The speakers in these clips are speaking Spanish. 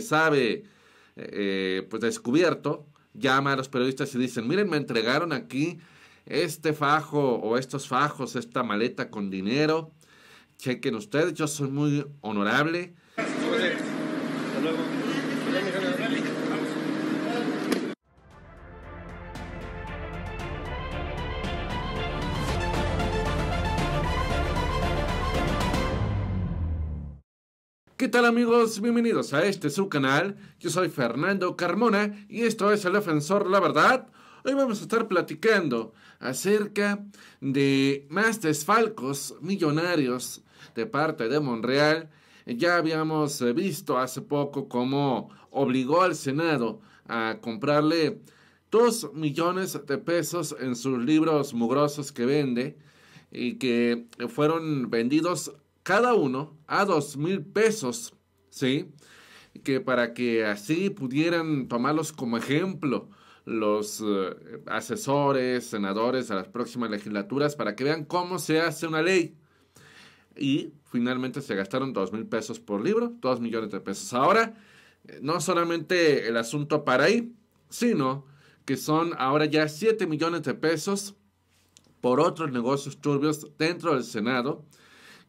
sabe eh, pues descubierto, llama a los periodistas y dicen, miren, me entregaron aquí este fajo o estos fajos, esta maleta con dinero. Chequen ustedes, yo soy muy honorable. luego. ¿Qué tal amigos? Bienvenidos a este su canal. Yo soy Fernando Carmona y esto es El Defensor La Verdad. Hoy vamos a estar platicando acerca de más desfalcos millonarios de parte de Monreal. Ya habíamos eh, visto hace poco cómo obligó al Senado a comprarle dos millones de pesos en sus libros mugrosos que vende y que fueron vendidos cada uno a dos mil pesos, ¿sí? Que para que así pudieran tomarlos como ejemplo los eh, asesores, senadores a las próximas legislaturas para que vean cómo se hace una ley. Y finalmente se gastaron dos mil pesos por libro, dos millones de pesos. Ahora, eh, no solamente el asunto para ahí, sino que son ahora ya 7 millones de pesos por otros negocios turbios dentro del Senado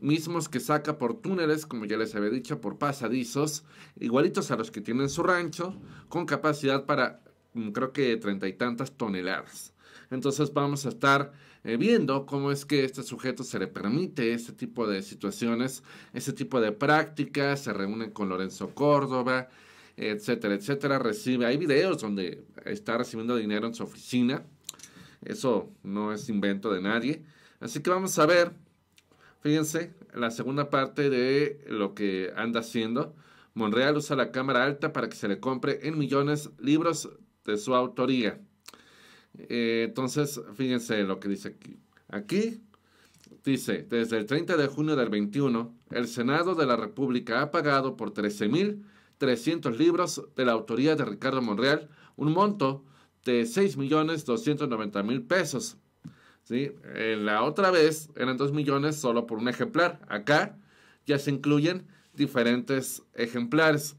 mismos que saca por túneles, como ya les había dicho, por pasadizos, igualitos a los que tienen su rancho, con capacidad para mm, creo que treinta y tantas toneladas. Entonces vamos a estar eh, viendo cómo es que este sujeto se le permite este tipo de situaciones, este tipo de prácticas, se reúne con Lorenzo Córdoba, etcétera, etcétera, recibe, hay videos donde está recibiendo dinero en su oficina, eso no es invento de nadie, así que vamos a ver Fíjense, la segunda parte de lo que anda haciendo. Monreal usa la Cámara Alta para que se le compre en millones libros de su autoría. Eh, entonces, fíjense lo que dice aquí. Aquí dice, desde el 30 de junio del 21, el Senado de la República ha pagado por 13.300 libros de la autoría de Ricardo Monreal un monto de 6.290.000 pesos. ¿sí? En eh, la otra vez eran 2 millones solo por un ejemplar. Acá ya se incluyen diferentes ejemplares.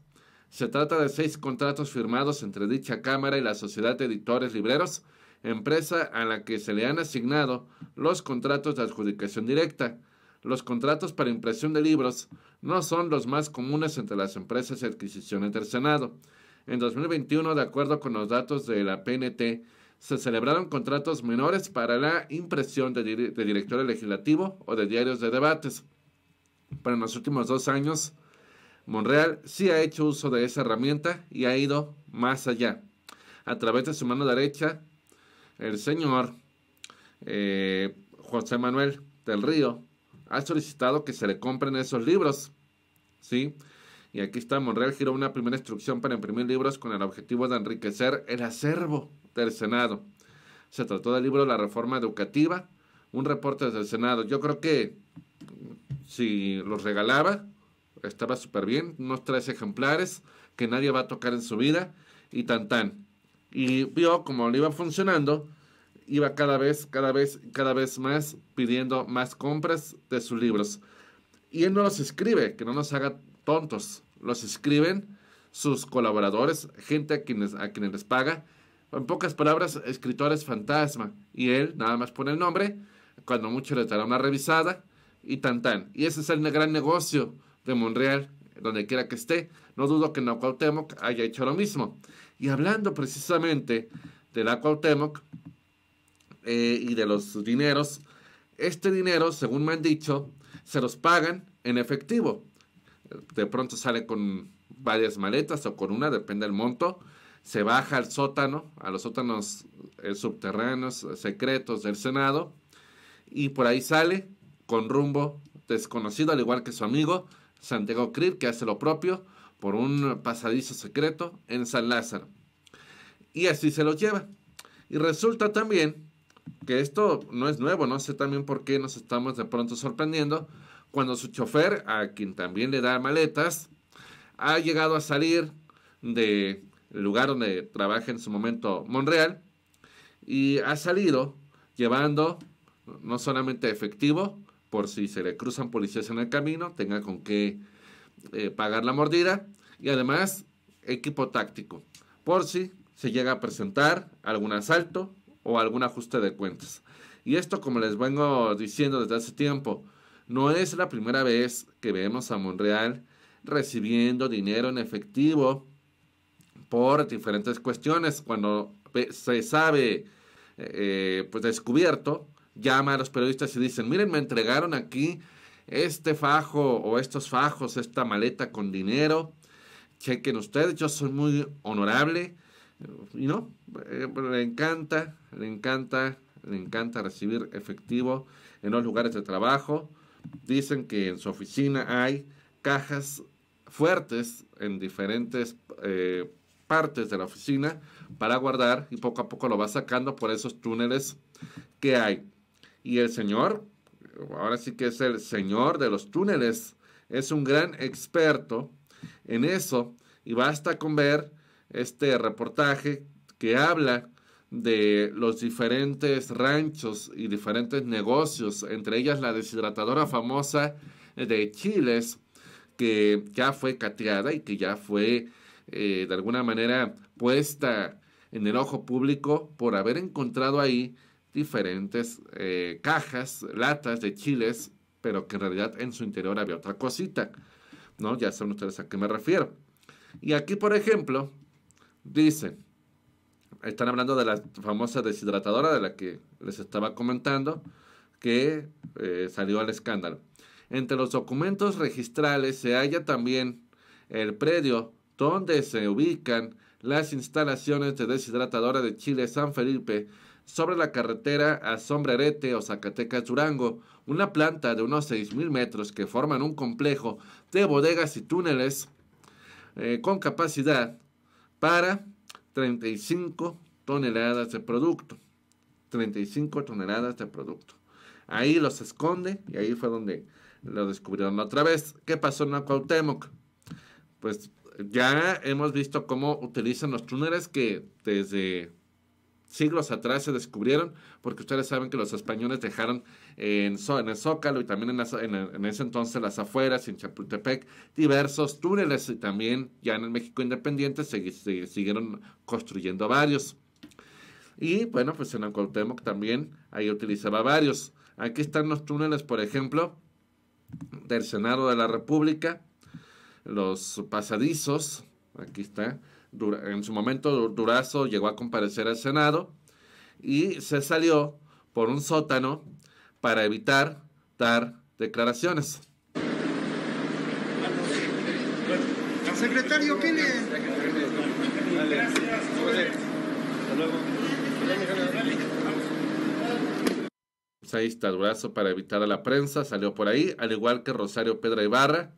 Se trata de seis contratos firmados entre dicha Cámara y la Sociedad de Editores Libreros, empresa a la que se le han asignado los contratos de adjudicación directa. Los contratos para impresión de libros no son los más comunes entre las empresas de adquisición del Senado. En 2021, de acuerdo con los datos de la PNT, se celebraron contratos menores para la impresión de, directorio legislativo o de diarios de debates. Pero en los últimos dos años, Monreal sí ha hecho uso de esa herramienta y ha ido más allá. A través de su mano derecha, el señor eh, José Manuel del Río ha solicitado que se le compren esos libros. ¿Sí? Y aquí está, Monreal giró una primera instrucción para imprimir libros con el objetivo de enriquecer el acervo del Senado. Se trató del libro La Reforma Educativa, un reporte del Senado. Yo creo que si los regalaba, estaba súper bien, unos tres ejemplares que nadie va a tocar en su vida y tan tan. Y vio como le iba funcionando, iba cada vez, cada vez, cada vez más pidiendo más compras de sus libros. Y él no los escribe, que no nos haga tontos. Los escriben sus colaboradores, gente a quienes, a quienes les paga en pocas palabras, escritor es fantasma. Y él nada más pone el nombre, cuando mucho le dará una revisada y tan tan. Y ese es el gran negocio de Monreal, donde quiera que esté. No dudo que no haya hecho lo mismo. Y hablando precisamente de la eh, y de los dineros, este dinero, según me han dicho, se los pagan en efectivo. De pronto sale con varias maletas o con una, depende del monto se baja al sótano, a los sótanos eh, subterráneos, secretos del Senado, y por ahí sale con rumbo desconocido, al igual que su amigo Santiago Krill, que hace lo propio por un pasadizo secreto en San Lázaro. Y así se lo lleva. Y resulta también que esto no es nuevo, no sé también por qué nos estamos de pronto sorprendiendo, cuando su chofer, a quien también le da maletas, ha llegado a salir de el lugar donde trabaja en su momento Monreal, y ha salido llevando no solamente efectivo, por si se le cruzan policías en el camino, tenga con qué eh, pagar la mordida, y además equipo táctico, por si se llega a presentar algún asalto o algún ajuste de cuentas. Y esto, como les vengo diciendo desde hace tiempo, no es la primera vez que vemos a Monreal recibiendo dinero en efectivo por diferentes cuestiones. Cuando se sabe, eh, pues descubierto, llama a los periodistas y dicen, miren, me entregaron aquí este fajo o estos fajos, esta maleta con dinero, chequen ustedes, yo soy muy honorable, y no, eh, le encanta, le encanta, le encanta recibir efectivo en los lugares de trabajo, dicen que en su oficina hay cajas fuertes en diferentes eh, partes de la oficina para guardar y poco a poco lo va sacando por esos túneles que hay. Y el señor, ahora sí que es el señor de los túneles, es un gran experto en eso y basta con ver este reportaje que habla de los diferentes ranchos y diferentes negocios, entre ellas la deshidratadora famosa de Chiles, que ya fue cateada y que ya fue eh, de alguna manera puesta en el ojo público por haber encontrado ahí diferentes eh, cajas, latas de chiles, pero que en realidad en su interior había otra cosita, ¿no? Ya saben ustedes a qué me refiero. Y aquí, por ejemplo, dicen están hablando de la famosa deshidratadora de la que les estaba comentando, que eh, salió al escándalo. Entre los documentos registrales se halla también el predio donde se ubican las instalaciones de deshidratadora de Chile San Felipe sobre la carretera a Sombrerete o Zacatecas Durango, una planta de unos 6.000 metros que forman un complejo de bodegas y túneles eh, con capacidad para 35 toneladas de producto. 35 toneladas de producto. Ahí los esconde y ahí fue donde lo descubrieron otra vez. ¿Qué pasó en la Pues ya hemos visto cómo utilizan los túneles que desde siglos atrás se descubrieron, porque ustedes saben que los españoles dejaron en, en el Zócalo y también en, ese entonces las afueras, en Chapultepec, diversos túneles y también ya en el México Independiente se, siguieron construyendo varios. Y bueno, pues en Cuauhtémoc también ahí utilizaba varios. Aquí están los túneles, por ejemplo, del Senado de la República, los pasadizos, aquí está, en su momento Durazo llegó a comparecer al Senado y se salió por un sótano para evitar dar declaraciones. secretario, ¿qué le...? Gracias. ahí está Durazo para evitar a la prensa, salió por ahí, al igual que Rosario Pedra Ibarra,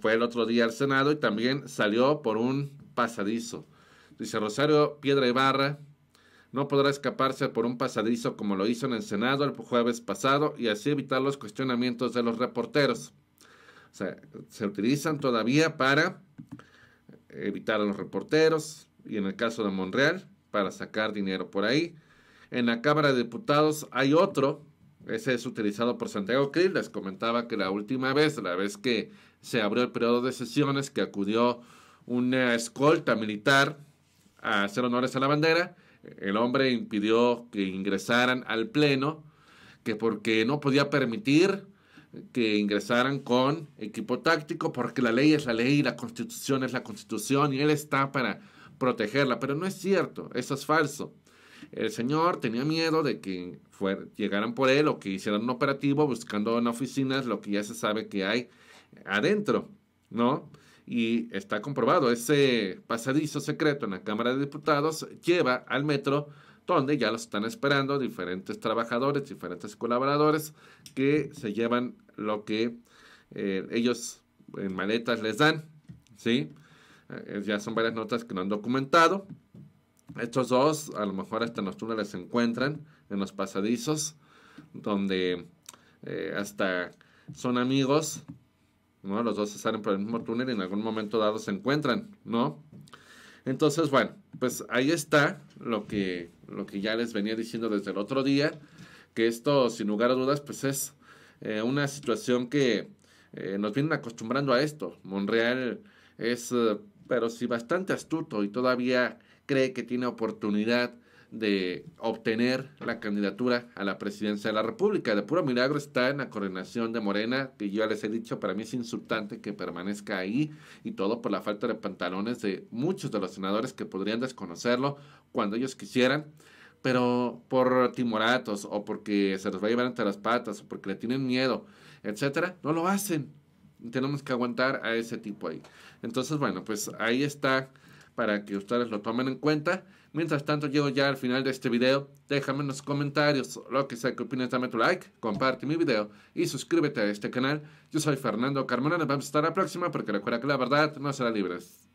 fue el otro día al Senado y también salió por un pasadizo. Dice Rosario Piedra Ibarra, no podrá escaparse por un pasadizo como lo hizo en el Senado el jueves pasado y así evitar los cuestionamientos de los reporteros. O sea, se utilizan todavía para evitar a los reporteros y en el caso de Monreal, para sacar dinero por ahí. En la Cámara de Diputados hay otro ese es utilizado por Santiago Krill. Les comentaba que la última vez, la vez que se abrió el periodo de sesiones, que acudió una escolta militar a hacer honores a la bandera, el hombre impidió que ingresaran al Pleno, que porque no podía permitir que ingresaran con equipo táctico, porque la ley es la ley y la constitución es la constitución y él está para protegerla. Pero no es cierto, eso es falso. El señor tenía miedo de que llegaran por él o que hicieran un operativo buscando en oficinas lo que ya se sabe que hay adentro, ¿no? Y está comprobado, ese pasadizo secreto en la Cámara de Diputados lleva al metro donde ya los están esperando diferentes trabajadores, diferentes colaboradores que se llevan lo que eh, ellos en maletas les dan, ¿sí? Eh, ya son varias notas que no han documentado, estos dos, a lo mejor hasta en los túneles se encuentran en los pasadizos, donde eh, hasta son amigos, ¿no? Los dos se salen por el mismo túnel y en algún momento dado se encuentran, ¿no? Entonces, bueno, pues ahí está lo que, lo que ya les venía diciendo desde el otro día, que esto, sin lugar a dudas, pues es eh, una situación que eh, nos vienen acostumbrando a esto. Monreal es, pero sí, bastante astuto y todavía cree que tiene oportunidad de obtener la candidatura a la presidencia de la República. De puro milagro está en la coordinación de Morena, que yo les he dicho, para mí es insultante que permanezca ahí y todo por la falta de pantalones de muchos de los senadores que podrían desconocerlo cuando ellos quisieran, pero por timoratos o porque se los va a llevar entre las patas o porque le tienen miedo, etcétera, no lo hacen. Tenemos que aguantar a ese tipo ahí. Entonces, bueno, pues ahí está para que ustedes lo tomen en cuenta. Mientras tanto, llego ya al final de este video. Déjame en los comentarios lo que sea que opines, dame tu like, comparte mi video y suscríbete a este canal. Yo soy Fernando Carmona, nos vemos hasta la próxima porque recuerda que la verdad no será libre.